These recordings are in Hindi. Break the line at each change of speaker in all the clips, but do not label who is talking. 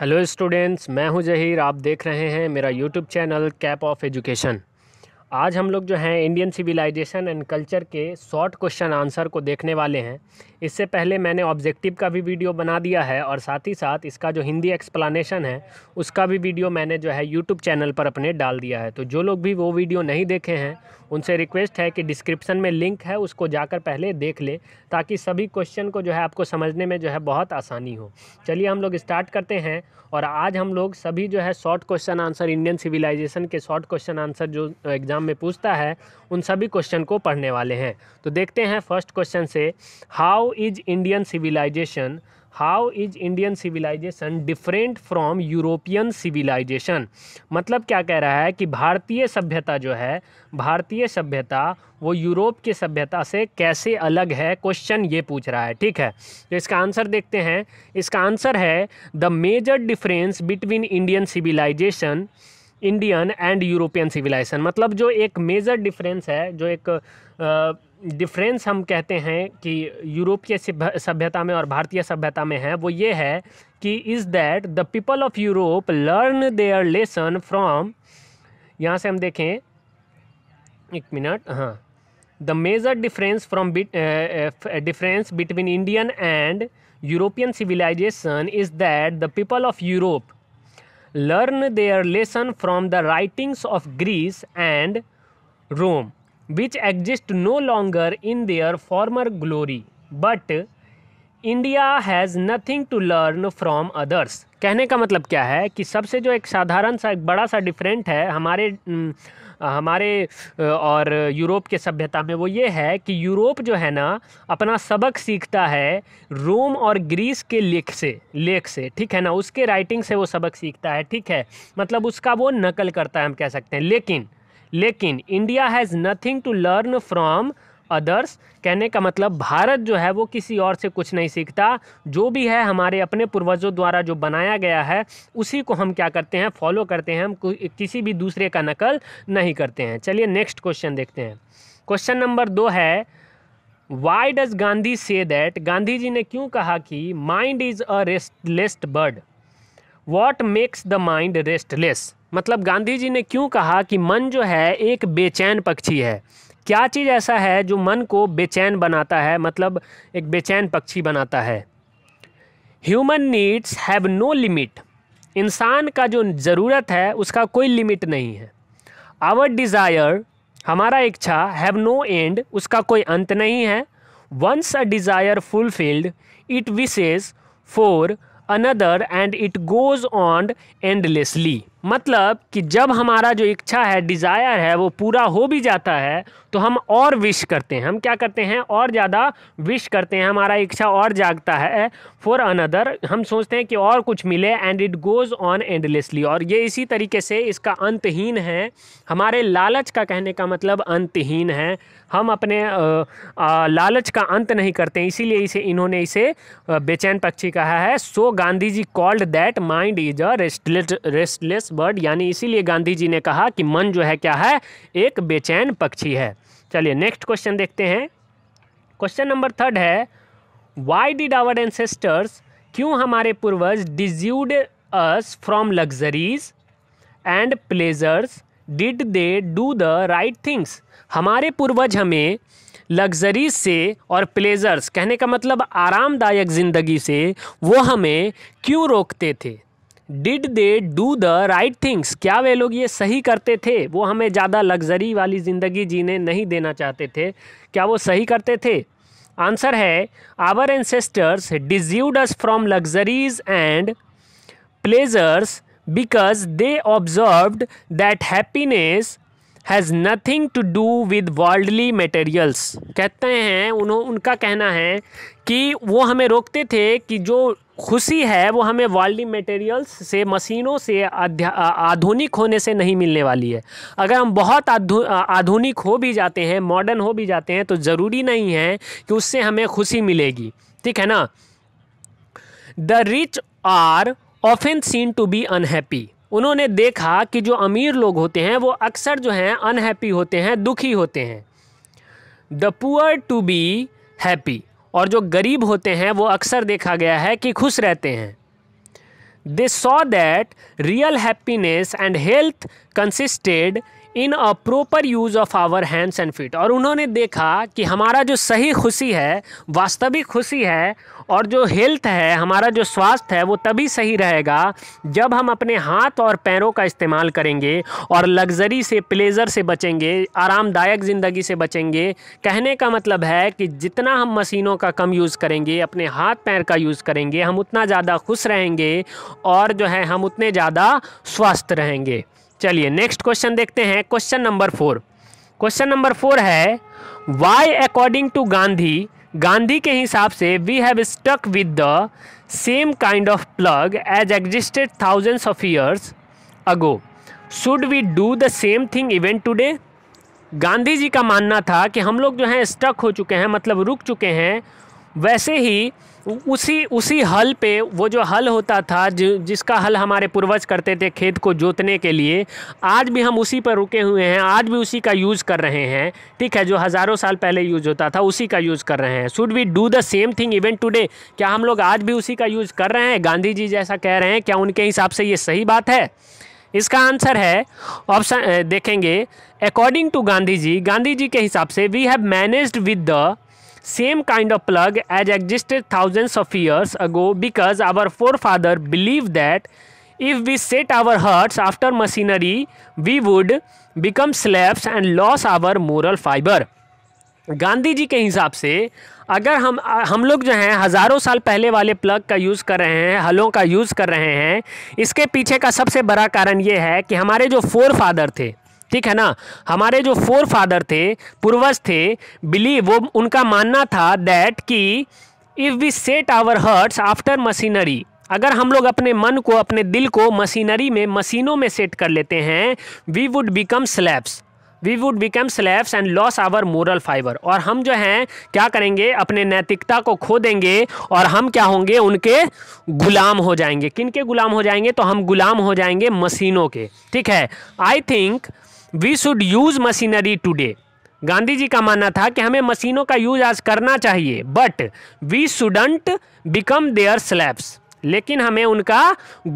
हेलो स्टूडेंट्स मैं हूं जहीर आप देख रहे हैं मेरा YouTube channel cap of education आज हम लोग जो हैं इंडियन सिविलाइजेशन एंड कल्चर के शॉर्ट क्वेश्चन आंसर को देखने वाले हैं इससे पहले मैंने ऑब्जेक्टिव का भी वीडियो बना दिया है और साथ ही साथ इसका जो हिंदी एक्सप्लानेशन है उसका भी वीडियो मैंने जो है यूट्यूब चैनल पर अपने डाल दिया है तो जो लोग भी वो वीडियो नहीं देखे हैं उनसे रिक्वेस्ट है कि डिस्क्रिप्सन में लिंक है उसको जाकर पहले देख ले ताकि सभी क्वेश्चन को जो है आपको समझने में जो है बहुत आसानी हो चलिए हम लोग स्टार्ट करते हैं और आज हम लोग सभी जो है short question answer Indian civilisation के शॉर्ट क्वेश्चन आंसर जो एग्ज़ाम एग्ज़ाम में पूछता है उन सभी क्वेश्चन को पढ़ने वाले हैं तो देखते हैं फर्स्ट क्वेश्चन से how is Indian civilisation how is Indian civilisation different from European civilisation मतलब क्या कह रहा है कि भारतीय सभ्यता जो है भारतीय सभ्यता वो यूरोप की सभ्यता से कैसे अलग है क्वेश्चन ये पूछ रहा है ठीक है तो इसका आंसर देखते हैं इसका आंसर है the major difference between Indian civilisation Indian and European civilisation मतलब जो एक मेजर डिफरेंस है जो एक डिफरेंस हम कहते हैं कि यूरोपीय सभ्यता में और भारतीय सभ्यता में है वो ये है कि is that the people of Europe learn their lesson from यहाँ से हम देखें एक मिनट हाँ the major difference from difference between Indian and European civilisation is that the people of Europe learn their lesson from the writings of Greece and Rome, which exist no longer in their former glory. But India has nothing to learn from others कहने का मतलब क्या है कि सबसे जो एक साधारण सा एक बड़ा सा डिफरेंट है हमारे हमारे और यूरोप के सभ्यता में वो ये है कि यूरोप जो है ना अपना सबक सीखता है रोम और ग्रीस के लेख से लेख से ठीक है ना उसके राइटिंग से वो सबक सीखता है ठीक है मतलब उसका वो नकल करता है हम कह सकते हैं लेकिन लेकिन India has nothing to learn from others कहने का मतलब भारत जो है वो किसी और से कुछ नहीं सीखता जो भी है हमारे अपने पूर्वजों द्वारा जो बनाया गया है उसी को हम क्या करते हैं फॉलो करते हैं हम किसी भी दूसरे का नकल नहीं करते हैं चलिए नेक्स्ट क्वेश्चन देखते हैं क्वेश्चन नंबर दो है why does Gandhi say that Gandhi जी ने क्यों कहा कि mind is a restless bird what makes the mind restless मतलब गांधी जी ने क्यों कहा कि मन जो है एक बेचैन पक्षी है क्या चीज़ ऐसा है जो मन को बेचैन बनाता है मतलब एक बेचैन पक्षी बनाता है human needs have no limit इंसान का जो ज़रूरत है उसका कोई लिमिट नहीं है आवर डिज़ायर हमारा इच्छा हैव नो एंड उसका कोई अंत नहीं है once a desire fulfilled it wishes for another and it goes on endlessly मतलब कि जब हमारा जो इच्छा है डिज़ायर है वो पूरा हो भी जाता है तो हम और विश करते हैं हम क्या करते हैं और ज़्यादा विश करते हैं हमारा इच्छा और जागता है फॉर अनदर हम सोचते हैं कि और कुछ मिले and it goes on endlessly और ये इसी तरीके से इसका अंतहीन है हमारे लालच का कहने का मतलब अंतहीन है हम अपने आ, आ, लालच का अंत नहीं करते इसीलिए इसे इन्होंने इसे बेचैन पक्षी कहा है so Gandhi ji called that mind is a restless restless bird यानी इसीलिए गांधी जी ने कहा कि मन जो है क्या है एक बेचैन पक्षी है चलिए नेक्स्ट क्वेश्चन देखते हैं क्वेश्चन नंबर थर्ड है वाई डिड आवर एंसेस्टर्स क्यों हमारे पूर्वज dissuade us from luxuries and pleasures did they do the right things हमारे पूर्वज हमें लग्जरीज से और प्लेजर्स कहने का मतलब आरामदायक ज़िंदगी से वो हमें क्यों रोकते थे did they do the right things क्या वे लोग ये सही करते थे वो हमें ज़्यादा लग्जरी वाली ज़िंदगी जीने नहीं देना चाहते थे क्या वो सही करते थे आंसर है our ancestors dissuaded us from luxuries and pleasures because they observed that happiness has nothing to do with worldly materials कहते हैं उन्हों उनका कहना है कि वो हमें रोकते थे कि जो खुशी है वो हमें वर्ल्डली मटेरियल्स से मशीनों से आधुनिक होने से नहीं मिलने वाली है अगर हम बहुत आधुनिक हो भी जाते हैं मॉडर्न हो भी जाते हैं तो ज़रूरी नहीं है कि उससे हमें खुशी मिलेगी ठीक है ना the rich are often seen to be unhappy उन्होंने देखा कि जो अमीर लोग होते हैं वो अक्सर जो हैं अनहैप्पी होते हैं दुखी होते हैं the poor to be happy और जो गरीब होते हैं वो अक्सर देखा गया है कि खुश रहते हैं they saw that real happiness and health consisted in a proper use of our hands and feet और उन्होंने देखा कि हमारा जो सही खुशी है वास्तविक खुशी है और जो हेल्थ है हमारा जो स्वास्थ्य है वो तभी सही रहेगा जब हम अपने हाथ और पैरों का इस्तेमाल करेंगे और लग्जरी से प्लेज़र से बचेंगे आरामदायक ज़िंदगी से बचेंगे कहने का मतलब है कि जितना हम मशीनों का कम यूज़ करेंगे अपने हाथ पैर का यूज़ करेंगे हम उतना ज़्यादा खुश रहेंगे और जो है हम उतने ज़्यादा स्वस्थ रहेंगे चलिए नेक्स्ट क्वेश्चन देखते हैं question number four question number four है why according to Gandhi Gandhi के हिसाब से we have stuck with the same kind of plough as existed thousands of years ago should we do the same thing even today Gandhi ji का मानना था कि हम लोग जो हैं स्टक हो चुके हैं मतलब रुक चुके हैं वैसे ही उसी उसी हल पे वो जो हल होता था जो जिसका हल हमारे पूर्वज करते थे खेत को जोतने के लिए आज भी हम उसी पर रुके हुए हैं आज भी उसी का यूज़ कर रहे हैं ठीक है जो हज़ारों साल पहले यूज़ होता था उसी का यूज़ कर रहे हैं should we do the same thing even today क्या हम लोग आज भी उसी का यूज़ कर रहे हैं गांधी जी जैसा कह रहे हैं क्या उनके हिसाब से ये सही बात है इसका आंसर है ऑप्शन देखेंगे अकॉर्डिंग टू गांधी जी गांधी जी के हिसाब से we have managed with the same kind of plague as existed thousands of years ago because our forefather believed that if we set our hearts after machinery we would become slaves and lose our moral fiber Gandhi ji के हिसाब से अगर हम हम लोग जो हैं हज़ारों साल पहले वाले प्लग का यूज़ कर रहे हैं हलों का यूज़ कर रहे हैं इसके पीछे का सबसे बड़ा कारण ये है कि हमारे जो फोर फादर थे ठीक है ना हमारे जो फोर फादर थे पूर्वज थे बिलीव वो उनका मानना था दैट कि if we set our hearts after machinery अगर हम लोग अपने मन को अपने दिल को मशीनरी में मशीनों में सेट कर लेते हैं we would become slaves we would become slaves and lose our moral fibre और हम जो हैं क्या करेंगे अपने नैतिकता को खो देंगे और हम क्या होंगे उनके गुलाम हो जाएंगे किन के गुलाम हो जाएंगे तो हम गुलाम हो जाएंगे मशीनों के ठीक है I think we should use machinery today Gandhi ji का मानना था कि हमें मशीनों का यूज आज करना चाहिए but we shouldn't become their slaves लेकिन हमें उनका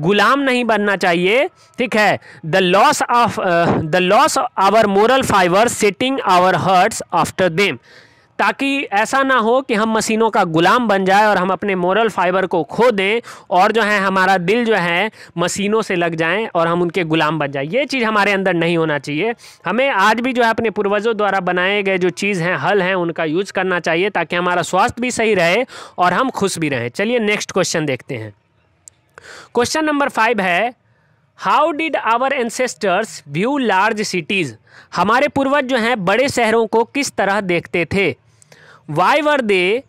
गुलाम नहीं बनना चाहिए ठीक है the loss of the loss our moral fibre setting our hearts after them ताकि ऐसा ना हो कि हम मशीनों का गुलाम बन जाए और हम अपने मोरल फाइबर को खो दें और जो है हमारा दिल जो है मशीनों से लग जाएं और हम उनके गुलाम बन जाएं ये चीज़ हमारे अंदर नहीं होना चाहिए हमें आज भी जो है अपने पूर्वजों द्वारा बनाए गए जो चीज़ हैं हल हैं उनका यूज़ करना चाहिए ताकि हमारा स्वास्थ्य भी सही रहे और हम खुश भी रहें चलिए नेक्स्ट क्वेश्चन देखते हैं क्वेश्चन नंबर फाइव है how did our ancestors view large cities हमारे पूर्वज जो हैं बड़े शहरों को किस तरह देखते थे why were they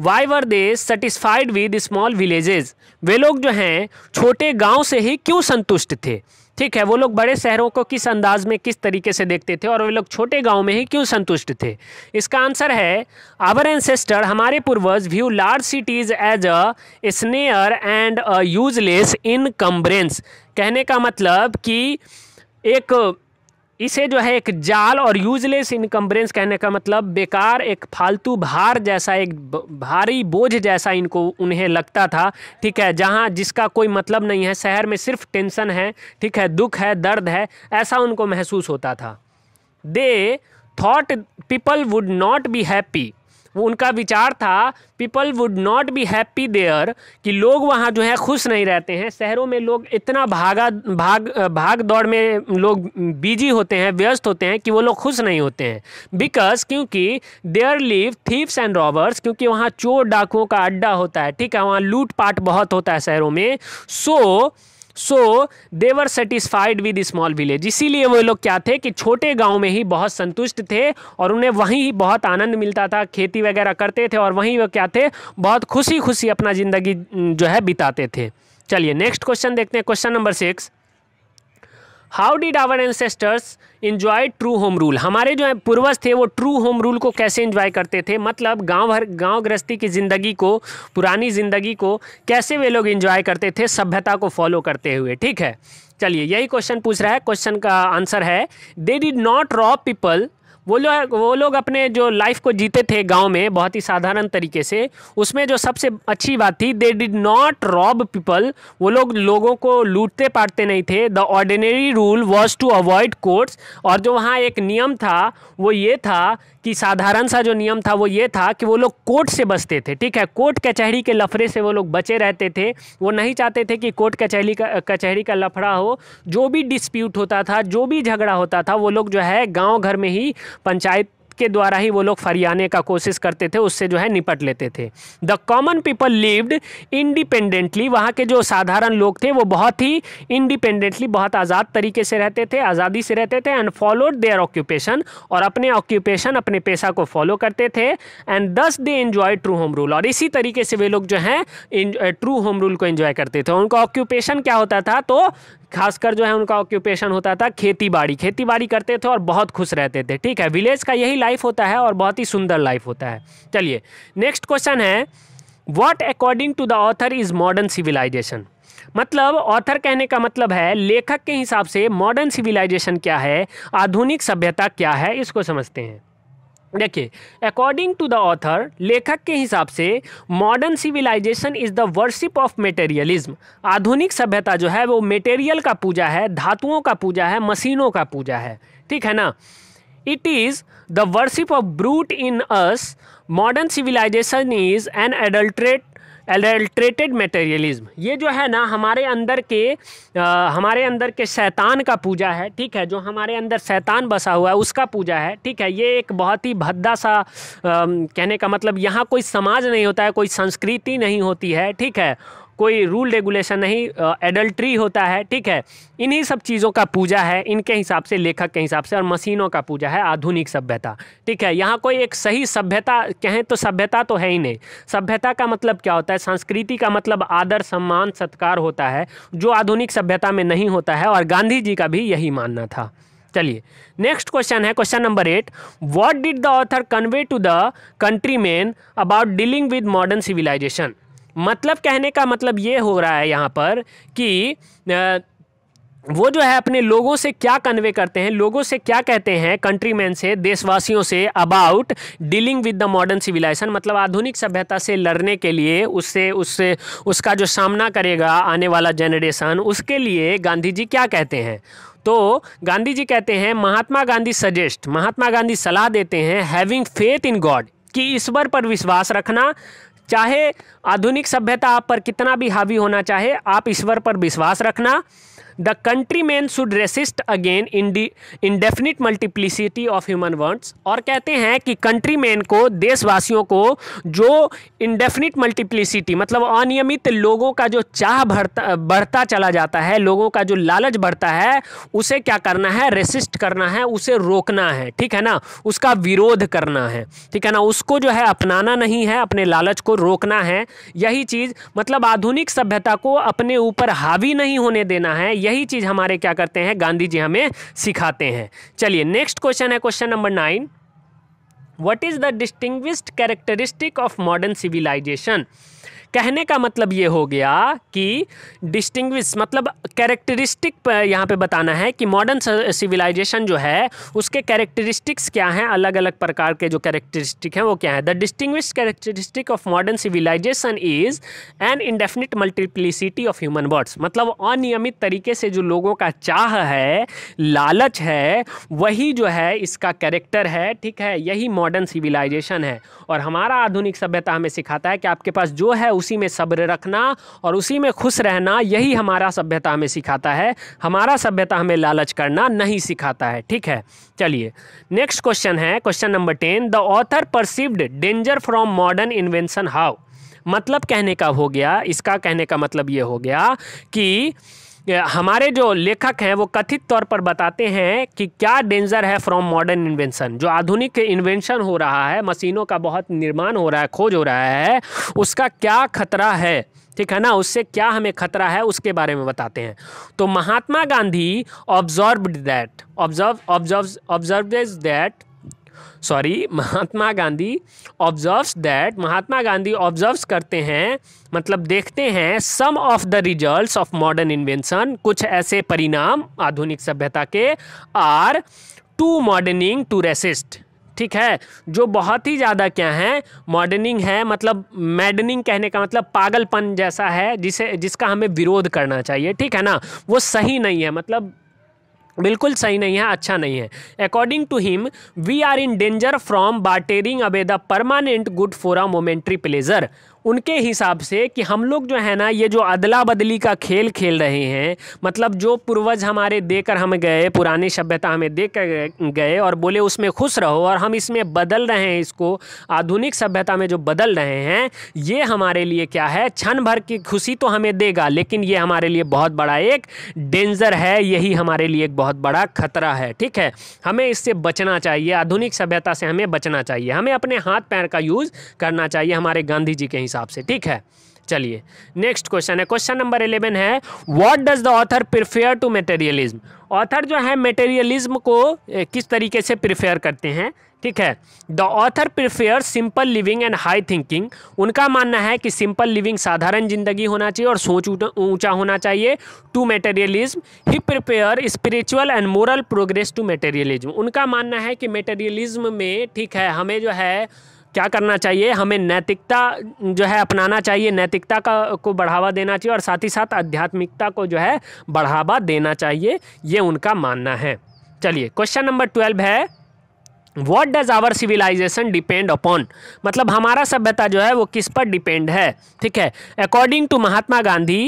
why were they satisfied with small villages वे लोग जो हैं छोटे गांव से ही क्यों संतुष्ट थे ठीक है वो लोग बड़े शहरों को किस अंदाज में किस तरीके से देखते थे और वे लोग छोटे गांव में ही क्यों संतुष्ट थे इसका आंसर है आवर एंसेस्टर हमारे पूर्वज view large cities as a snare and useless encumbrance कहने का मतलब कि एक इसे जो है एक जाल और यूजलेस इनकम्बरेंस कहने का मतलब बेकार एक फालतू भार जैसा एक भारी बोझ जैसा इनको उन्हें लगता था ठीक है जहाँ जिसका कोई मतलब नहीं है शहर में सिर्फ टेंशन है ठीक है दुख है दर्द है ऐसा उनको महसूस होता था they thought people would not be happy वो उनका विचार था people would not be happy there कि लोग वहाँ जो है खुश नहीं रहते हैं शहरों में लोग इतना भागा भाग भाग दौड़ में लोग बिजी होते हैं व्यस्त होते हैं कि वो लोग खुश नहीं होते हैं बिकॉज क्योंकि there live thieves and robbers क्योंकि वहाँ चोर डाकुओं का अड्डा होता है ठीक है वहाँ लूटपाट बहुत होता है शहरों में so so, so they were satisfied with small village इसीलिए वो लोग क्या थे कि छोटे गांव में ही बहुत संतुष्ट थे और उन्हें वहीं ही बहुत आनंद मिलता था खेती वगैरह करते थे और वहीं वो क्या थे बहुत खुशी खुशी अपना ज़िंदगी जो है बिताते थे चलिए नेक्स्ट क्वेश्चन देखते हैं question number six how did our ancestors enjoy true home rule हमारे जो है पूर्वज थे वो ट्रू होम रूल को कैसे इन्जॉय करते थे मतलब गांव भर गांव गृहस्थी की ज़िंदगी को पुरानी ज़िंदगी को कैसे वे लोग इन्जॉय करते थे सभ्यता को फॉलो करते हुए ठीक है चलिए यही क्वेश्चन पूछ रहा है क्वेश्चन का आंसर है they did not rob people वो लोग वो लोग अपने जो लाइफ को जीते थे गांव में बहुत ही साधारण तरीके से उसमें जो सबसे अच्छी बात थी they did not rob people वो लोग लोगों को लूटते पाटते नहीं थे the ordinary rule was to avoid courts और जो वहाँ एक नियम था वो ये था कि साधारण सा जो नियम था वो ये था कि वो लोग कोर्ट से बचते थे ठीक है कोर्ट कचहरी के लफड़े से वो लोग बचे रहते थे वो नहीं चाहते थे कि कोर्ट कचहरी का कचहरी का लफड़ा हो जो भी डिस्प्यूट होता था जो भी झगड़ा होता था वो लोग जो है गाँव घर में ही पंचायत के द्वारा ही वो लोग फरियाने का कोशिश करते थे उससे जो है निपट लेते थे the common people lived independently वहाँ के जो साधारण लोग थे वो बहुत ही इंडिपेंडेंटली बहुत आज़ाद तरीके से रहते थे आज़ादी से रहते थे एंड फॉलोड देयर ऑक्यूपेशन और अपने ऑक्यूपेशन अपने पेशा को फॉलो करते थे and thus they enjoy true home rule और इसी तरीके से वे लोग जो हैं ट्रू होम रूल को इन्जॉय करते थे उनका ऑक्यूपेशन क्या होता था तो खासकर जो है उनका ऑक्यूपेशन होता था खेती बाड़ी खेती बाड़ी करते थे और बहुत खुश रहते थे ठीक है विलेज का यही लाइफ होता है और बहुत ही सुंदर लाइफ होता है चलिए नेक्स्ट क्वेश्चन है what according to the author is modern civilisation मतलब ऑथर कहने का मतलब है लेखक के हिसाब से मॉडर्न सिविलाइजेशन क्या है आधुनिक सभ्यता क्या है इसको समझते हैं देखिए अकॉर्डिंग टू द ऑथर लेखक के हिसाब से modern civilisation is the worship of materialism आधुनिक सभ्यता जो है वो मेटेरियल का पूजा है धातुओं का पूजा है मशीनों का पूजा है ठीक है ना it is the worship of brute in us modern civilisation is an adulterate adulterated materialism ये जो है ना हमारे अंदर के आ, हमारे अंदर के शैतान का पूजा है ठीक है जो हमारे अंदर शैतान बसा हुआ है उसका पूजा है ठीक है ये एक बहुत ही भद्दा सा आ, कहने का मतलब यहाँ कोई समाज नहीं होता है कोई संस्कृति नहीं होती है ठीक है कोई रूल रेगुलेशन नहीं एडल्ट्री होता है ठीक है इन्हीं सब चीज़ों का पूजा है इनके हिसाब से लेखक के हिसाब से और मशीनों का पूजा है आधुनिक सभ्यता ठीक है यहाँ कोई एक सही सभ्यता कहें तो सभ्यता तो है ही नहीं सभ्यता का मतलब क्या होता है संस्कृति का मतलब आदर सम्मान सत्कार होता है जो आधुनिक सभ्यता में नहीं होता है और गांधी जी का भी यही मानना था चलिए नेक्स्ट क्वेश्चन है question number eight what did the author convey to the country man about dealing with modern civilisation मतलब कहने का मतलब ये हो रहा है यहाँ पर कि वो जो है अपने लोगों से क्या कन्वे करते हैं लोगों से क्या कहते हैं कंट्रीमैन से देशवासियों से about dealing with the modern civilisation मतलब आधुनिक सभ्यता से लड़ने के लिए उससे उससे उसका जो सामना करेगा आने वाला जनरेशन उसके लिए गांधी जी क्या कहते हैं तो गांधी जी कहते हैं महात्मा गांधी सजेस्ट महात्मा गांधी सलाह देते हैं हैविंग फेथ इन गॉड कि ईश्वर पर विश्वास रखना चाहे आधुनिक सभ्यता आप पर कितना भी हावी होना चाहे आप ईश्वर पर विश्वास रखना the country man should resist against indefinite multiplicity of human words और कहते हैं कि कंट्री मैन को देशवासियों को जो इंडेफिनिट मल्टीप्लिसिटी मतलब अनियमित लोगों का जो चाह बढ़ता बढ़ता चला जाता है लोगों का जो लालच बढ़ता है उसे क्या करना है रेसिस्ट करना है उसे रोकना है ठीक है ना उसका विरोध करना है ठीक है ना उसको जो है अपनाना नहीं है अपने लालच को रोकना है यही चीज़ मतलब आधुनिक सभ्यता को अपने ऊपर हावी नहीं होने देना है यह यही चीज़ हमारे क्या करते हैं गांधी जी हमें सिखाते हैं चलिए नेक्स्ट क्वेश्चन है question number nine what is the distinguished characteristic of modern civilisation कहने का मतलब ये हो गया कि डिस्टिंग्विश मतलब कैरेक्टरिस्टिक यहाँ पे बताना है कि मॉडर्न सिविलाइजेशन जो है उसके कैरेक्टरिस्टिक्स क्या हैं अलग अलग प्रकार के जो कैरेक्टरिस्टिक हैं वो क्या है the distinguish characteristic of modern civilisation is an indefinite multiplicity of human words मतलब अनियमित तरीके से जो लोगों का चाह है लालच है वही जो है इसका कैरेक्टर है ठीक है यही मॉडर्न सिविलाइजेशन है और हमारा आधुनिक सभ्यता हमें सिखाता है कि आपके पास जो है उसी में सब्र रखना और उसी में खुश रहना यही हमारा सभ्यता हमें सिखाता है हमारा सभ्यता हमें लालच करना नहीं सिखाता है ठीक है चलिए नेक्स्ट क्वेश्चन है question number ten the author perceived danger from modern invention how मतलब कहने का हो गया इसका कहने का मतलब ये हो गया कि हमारे जो लेखक हैं वो कथित तौर पर बताते हैं कि क्या डेंजर है फ्रॉम मॉडर्न इन्वेंशन जो आधुनिक इन्वेंशन हो रहा है मशीनों का बहुत निर्माण हो रहा है खोज हो रहा है उसका क्या खतरा है ठीक है ना उससे क्या हमें खतरा है उसके बारे में बताते हैं तो Mahatma Gandhi absorb that observe observe observe that sorry Mahatma Gandhi observes that Mahatma Gandhi observes करते हैं मतलब देखते हैं some of the results of modern invention कुछ ऐसे परिणाम आधुनिक सभ्यता के are to modernising to resist ठीक है जो बहुत ही ज़्यादा क्या है मॉडर्निंग है मतलब मैडनिंग कहने का मतलब पागलपन जैसा है जिसे जिसका हमें विरोध करना चाहिए ठीक है ना वो सही नहीं है मतलब बिल्कुल सही नहीं है अच्छा नहीं है according to him we are in danger from bartering away the permanent good for a momentary pleasure उनके हिसाब से कि हम लोग जो है ना ये जो अदला बदली का खेल खेल रहे हैं मतलब जो पूर्वज हमारे देकर हम गए पुरानी सभ्यता हमें दे कर गए और बोले उसमें खुश रहो और हम इसमें बदल रहे हैं इसको आधुनिक सभ्यता में जो बदल रहे हैं ये हमारे लिए क्या है क्षण भर की खुशी तो हमें देगा लेकिन ये हमारे लिए बहुत बड़ा एक डेंजर है यही हमारे लिए एक बहुत बड़ा खतरा है ठीक है हमें इससे बचना चाहिए आधुनिक सभ्यता से हमें बचना चाहिए हमें अपने हाथ पैर का यूज़ करना चाहिए हमारे गांधी जी के हिसाब से ठीक है चलिए नेक्स्ट क्वेश्चन है क्वेश्चन नंबर इलेवन है what does the author prefer to materialism author जो है मेटेरियलिज्म को किस तरीके से प्रिफेयर करते हैं ठीक है the author prefer simple living and high thinking उनका मानना है कि सिंपल लिविंग साधारण जिंदगी होना चाहिए और सोच ऊंचा होना चाहिए टू मेटेरियलिज्म ही prepare spiritual and moral progress to materialism उनका मानना है कि मेटेरियलिज्म में ठीक है हमें जो है क्या करना चाहिए हमें नैतिकता जो है अपनाना चाहिए नैतिकता का को बढ़ावा देना चाहिए और साथ ही साथ आध्यात्मिकता को जो है बढ़ावा देना चाहिए ये उनका मानना है चलिए क्वेश्चन नंबर ट्वेल्व है what does our civilisation depend upon मतलब हमारा सभ्यता जो है वो किस पर डिपेंड है ठीक है according to Mahatma Gandhi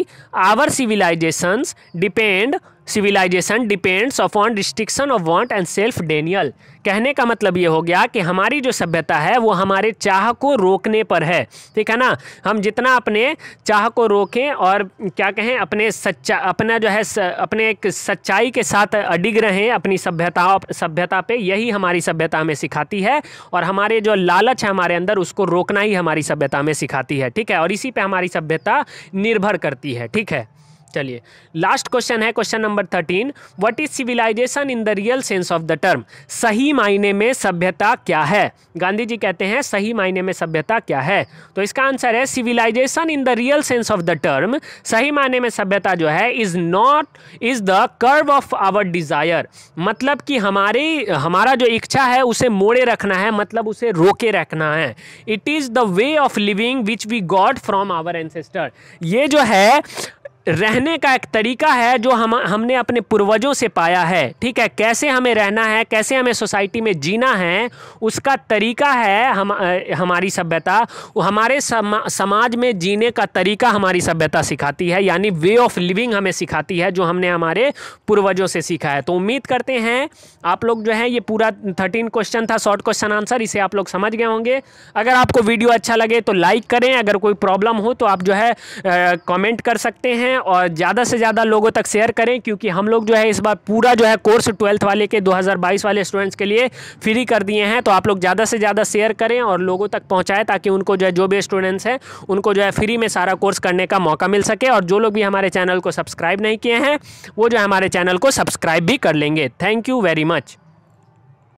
our civilisations depend civilisation depends upon restriction of want and self denial कहने का मतलब ये हो गया कि हमारी जो सभ्यता है वो हमारे चाह को रोकने पर है ठीक है ना हम जितना अपने चाह को रोकें और क्या कहें अपने सच्चा अपना जो है स, अपने एक सच्चाई के साथ अडिग रहें अपनी सभ्यता सभ्यता पे यही हमारी सभ्यता हमें सिखाती है और हमारे जो लालच है हमारे अंदर उसको रोकना ही हमारी सभ्यता हमें सिखाती है ठीक है और इसी पर हमारी सभ्यता निर्भर करती है ठीक है चलिए लास्ट क्वेश्चन है question number thirteen what is civilisation in the real sense of the term सही मायने में सभ्यता क्या है गांधी जी कहते हैं सही मायने में सभ्यता क्या है तो इसका आंसर है civilisation in the real sense of the term सही मायने में सभ्यता जो है is not is the curve of our desire मतलब कि हमारी हमारा जो इच्छा है उसे मोड़े रखना है मतलब उसे रोके रखना है it is the way of living which we got from our ancestor ये जो है रहने का एक तरीका है जो हम हमने अपने पूर्वजों से पाया है ठीक है कैसे हमें रहना है कैसे हमें सोसाइटी में जीना है उसका तरीका है हम हमारी सभ्यता वो हमारे समा समाज में जीने का तरीका हमारी सभ्यता सिखाती है यानी वे ऑफ लिविंग हमें सिखाती है जो हमने हमारे पूर्वजों से सीखा है तो उम्मीद करते हैं आप लोग जो है ये पूरा थर्टीन क्वेश्चन था शॉर्ट क्वेश्चन आंसर इसे आप लोग समझ गए होंगे अगर आपको वीडियो अच्छा लगे तो लाइक करें अगर कोई प्रॉब्लम हो तो आप जो है कॉमेंट कर सकते हैं करें और ज़्यादा से ज़्यादा लोगों तक शेयर करें क्योंकि हम लोग जो है इस बार पूरा जो है कोर्स ट्वेल्थ वाले के 2022 वाले स्टूडेंट्स के लिए फ्री कर दिए हैं तो आप लोग ज़्यादा से ज़्यादा शेयर करें और लोगों तक पहुँचाएँ ताकि उनको जो है जो भी स्टूडेंट्स हैं उनको जो है फ्री में सारा कोर्स करने का मौका मिल सके और जो लोग भी हमारे चैनल को सब्सक्राइब नहीं किए हैं वो जो है हमारे चैनल को सब्सक्राइब भी कर लेंगे थैंक यू वेरी मच